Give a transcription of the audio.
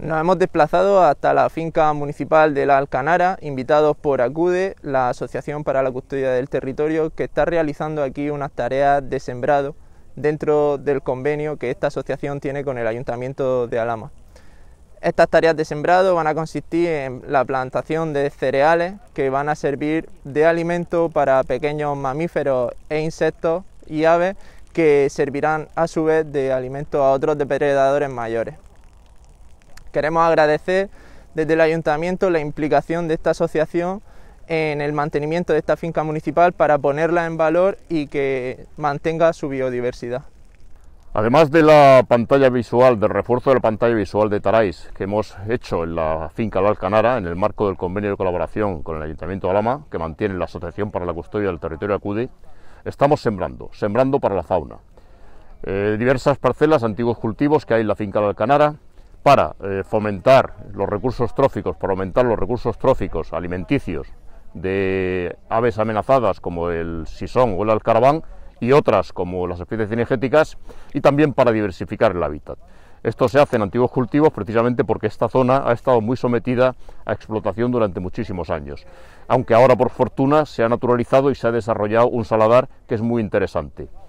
Nos hemos desplazado hasta la finca municipal de La Alcanara, invitados por ACUDE, la Asociación para la Custodia del Territorio, que está realizando aquí unas tareas de sembrado dentro del convenio que esta asociación tiene con el Ayuntamiento de Alama. Estas tareas de sembrado van a consistir en la plantación de cereales que van a servir de alimento para pequeños mamíferos e insectos y aves que servirán a su vez de alimento a otros depredadores mayores. Queremos agradecer desde el ayuntamiento la implicación de esta asociación en el mantenimiento de esta finca municipal para ponerla en valor y que mantenga su biodiversidad. Además de la pantalla visual, del refuerzo de la pantalla visual de Tarais que hemos hecho en la finca la Alcanara, en el marco del convenio de colaboración con el Ayuntamiento de Alama, que mantiene la Asociación para la Custodia del Territorio Acude, estamos sembrando, sembrando para la fauna. Eh, diversas parcelas, antiguos cultivos que hay en la finca la Alcanara, para eh, fomentar los recursos tróficos, para aumentar los recursos tróficos alimenticios de aves amenazadas como el sisón o el alcaraván y otras como las especies energéticas y también para diversificar el hábitat. Esto se hace en antiguos cultivos precisamente porque esta zona ha estado muy sometida a explotación durante muchísimos años, aunque ahora por fortuna se ha naturalizado y se ha desarrollado un saladar que es muy interesante.